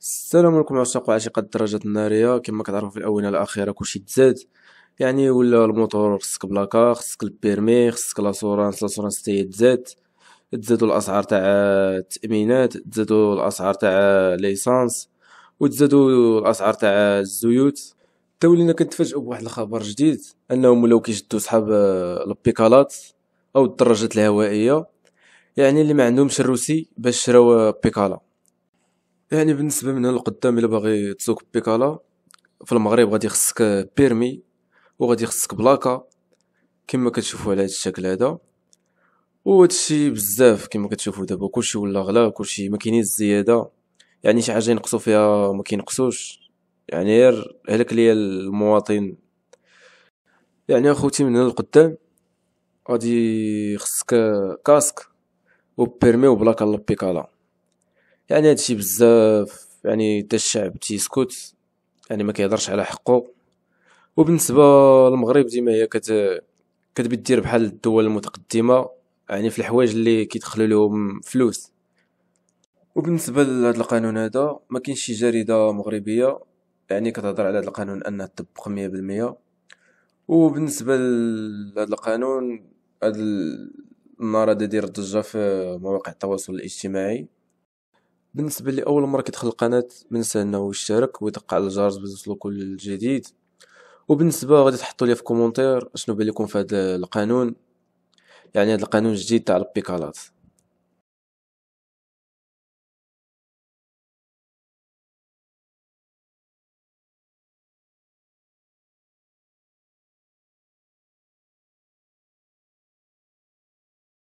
السلام عليكم عشاق وعاشقة الدراجات النارية كما كتعرفوا في الآونة الأخيرة كلشي تزاد يعني ولا الموتور خصك بلاكا خصك البيرمي خصك لاسورانس لاسورانس حتى هي تزاد تزادوا الأسعار تاع التأمينات تزادوا الأسعار تاع ليسانس وتزادوا الأسعار تاع الزيوت تا ولينا كنتفاجئوا بواحد الخبر جديد انهم ولاو كيشدوا صحاب البيكالات او الدراجات الهوائيه يعني اللي ما عندهمش الروسي باش شراو بيكالا يعني بالنسبه من القدام الا باغي تسوق بيكالا في المغرب غادي خصك بيرمي وغادي خصك بلاكا كما كتشوفوا على هذا الشكل هذا وهادشي بزاف كما كتشوفوا دابا كلشي ولا غلا كلشي ما كاينينش الزياده يعني شي حاجه ينقصوا فيها ما كينقصوش يعني غير هلك ليا المواطن يعني اخوتي من هنا غادي خصك كاسك وبيرمي وبلاكا لبيكالا يعني هادشي بزاف يعني حتى الشعب تيسكت يعني ما كيهضرش على حقه وبالنسبه للمغرب ديما هي كت كتبي دير بحال الدول المتقدمه يعني في الحوايج اللي كيدخلوا لهم فلوس وبالنسبه لهذا القانون هذا ما كاينش شي جريده مغربيه يعني كتهضر على هذا القانون انه تطبق 100% وبالنسبه لهذا القانون هذا النهار هذا دير الضجه في مواقع التواصل الاجتماعي بالنسبه لي اول مره كيدخل القناه منسى انه يشترك ويدق على الجرس باش يوصلو كل جديد وبالنسبه غادي تحطوا لي في كومونتير شنو بان لكم في هذا القانون يعني هذا القانون الجديد تاع البيكالات